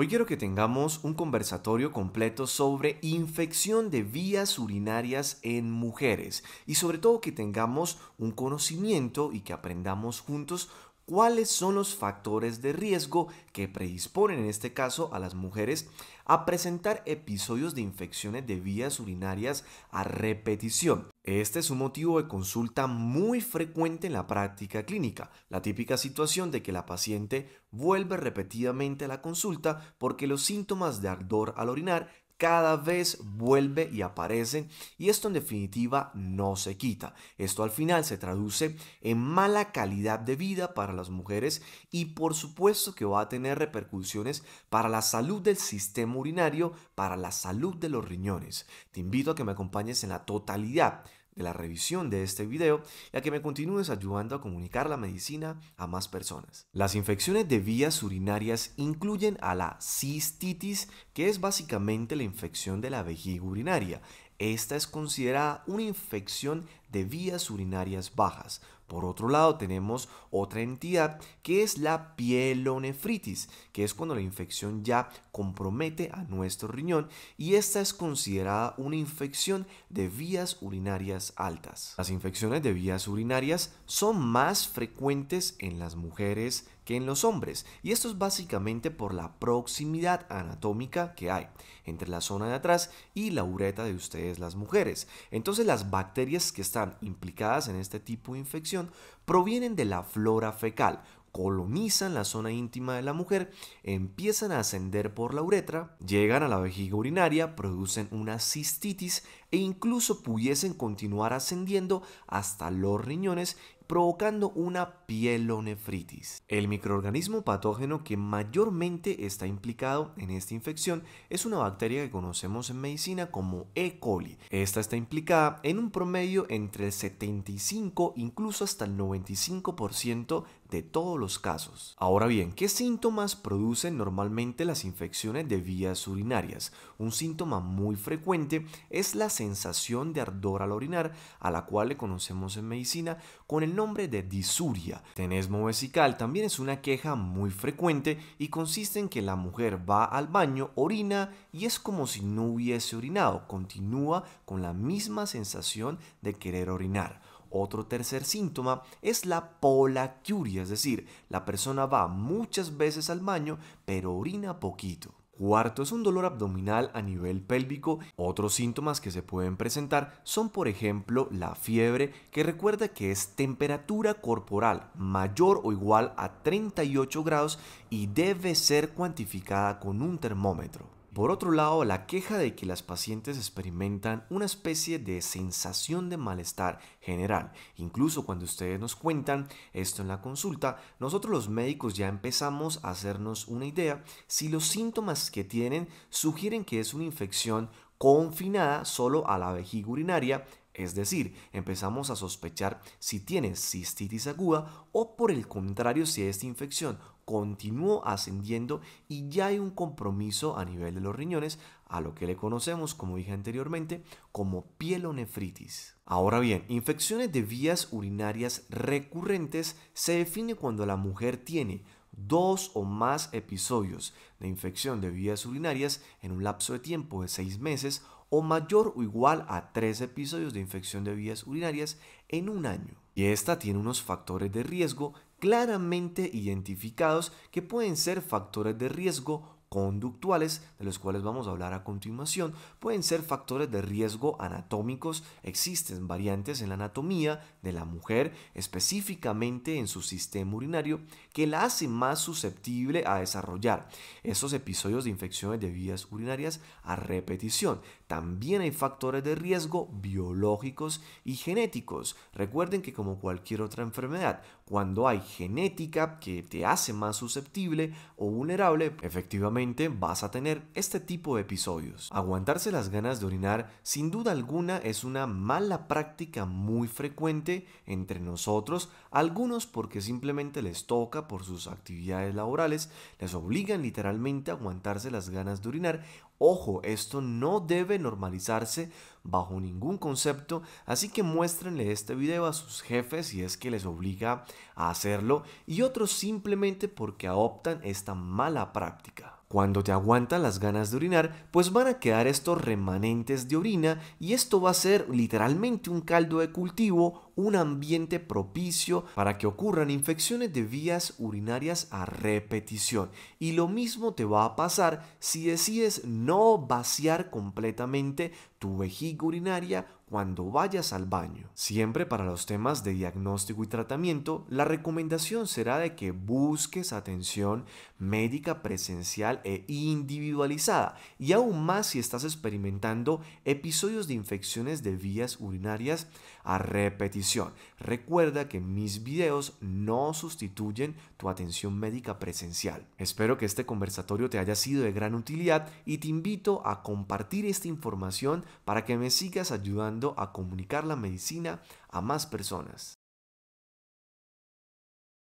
Hoy quiero que tengamos un conversatorio completo sobre infección de vías urinarias en mujeres y sobre todo que tengamos un conocimiento y que aprendamos juntos cuáles son los factores de riesgo que predisponen en este caso a las mujeres a presentar episodios de infecciones de vías urinarias a repetición. Este es un motivo de consulta muy frecuente en la práctica clínica, la típica situación de que la paciente vuelve repetidamente a la consulta porque los síntomas de ardor al orinar cada vez vuelve y aparecen y esto en definitiva no se quita. Esto al final se traduce en mala calidad de vida para las mujeres y por supuesto que va a tener repercusiones para la salud del sistema urinario, para la salud de los riñones. Te invito a que me acompañes en la totalidad de la revisión de este video y a que me continúes ayudando a comunicar la medicina a más personas. Las infecciones de vías urinarias incluyen a la cistitis, que es básicamente la infección de la vejiga urinaria. Esta es considerada una infección de vías urinarias bajas. Por otro lado, tenemos otra entidad que es la pielonefritis, que es cuando la infección ya compromete a nuestro riñón y esta es considerada una infección de vías urinarias altas. Las infecciones de vías urinarias son más frecuentes en las mujeres que en los hombres y esto es básicamente por la proximidad anatómica que hay entre la zona de atrás y la ureta de ustedes las mujeres. Entonces las bacterias que están están implicadas en este tipo de infección provienen de la flora fecal, colonizan la zona íntima de la mujer, empiezan a ascender por la uretra, llegan a la vejiga urinaria, producen una cistitis e incluso pudiesen continuar ascendiendo hasta los riñones provocando una pielonefritis. El microorganismo patógeno que mayormente está implicado en esta infección es una bacteria que conocemos en medicina como E. coli. Esta está implicada en un promedio entre el 75 incluso hasta el 95% de todos los casos. Ahora bien, ¿qué síntomas producen normalmente las infecciones de vías urinarias? Un síntoma muy frecuente es la sensación de ardor al orinar, a la cual le conocemos en medicina con el nombre de disuria. Tenesmo vesical también es una queja muy frecuente y consiste en que la mujer va al baño, orina y es como si no hubiese orinado. Continúa con la misma sensación de querer orinar. Otro tercer síntoma es la polaquiuria, es decir, la persona va muchas veces al baño pero orina poquito. Cuarto es un dolor abdominal a nivel pélvico. Otros síntomas que se pueden presentar son, por ejemplo, la fiebre, que recuerda que es temperatura corporal mayor o igual a 38 grados y debe ser cuantificada con un termómetro. Por otro lado, la queja de que las pacientes experimentan una especie de sensación de malestar general. Incluso cuando ustedes nos cuentan esto en la consulta, nosotros los médicos ya empezamos a hacernos una idea si los síntomas que tienen sugieren que es una infección confinada solo a la vejiga urinaria es decir, empezamos a sospechar si tiene cistitis aguda o por el contrario si esta infección continuó ascendiendo y ya hay un compromiso a nivel de los riñones a lo que le conocemos, como dije anteriormente, como pielonefritis. Ahora bien, infecciones de vías urinarias recurrentes se define cuando la mujer tiene dos o más episodios de infección de vías urinarias en un lapso de tiempo de seis meses o mayor o igual a tres episodios de infección de vías urinarias en un año. Y esta tiene unos factores de riesgo claramente identificados que pueden ser factores de riesgo conductuales, de los cuales vamos a hablar a continuación, pueden ser factores de riesgo anatómicos. Existen variantes en la anatomía de la mujer, específicamente en su sistema urinario, que la hace más susceptible a desarrollar esos episodios de infecciones de vías urinarias a repetición. También hay factores de riesgo biológicos y genéticos. Recuerden que como cualquier otra enfermedad, cuando hay genética que te hace más susceptible o vulnerable, efectivamente vas a tener este tipo de episodios. Aguantarse las ganas de orinar sin duda alguna es una mala práctica muy frecuente entre nosotros, algunos porque simplemente les toca por sus actividades laborales, les obligan literalmente a aguantarse las ganas de orinar. Ojo, esto no debe normalizarse bajo ningún concepto, así que muéstrenle este video a sus jefes si es que les obliga a hacerlo y otros simplemente porque adoptan esta mala práctica. Cuando te aguantan las ganas de orinar, pues van a quedar estos remanentes de orina y esto va a ser literalmente un caldo de cultivo, un ambiente propicio para que ocurran infecciones de vías urinarias a repetición. Y lo mismo te va a pasar si decides no vaciar completamente tu vejiga urinaria cuando vayas al baño. Siempre para los temas de diagnóstico y tratamiento, la recomendación será de que busques atención médica presencial e individualizada, y aún más si estás experimentando episodios de infecciones de vías urinarias a repetición. Recuerda que mis videos no sustituyen tu atención médica presencial. Espero que este conversatorio te haya sido de gran utilidad y te invito a compartir esta información para que me sigas ayudando a comunicar la medicina a más personas.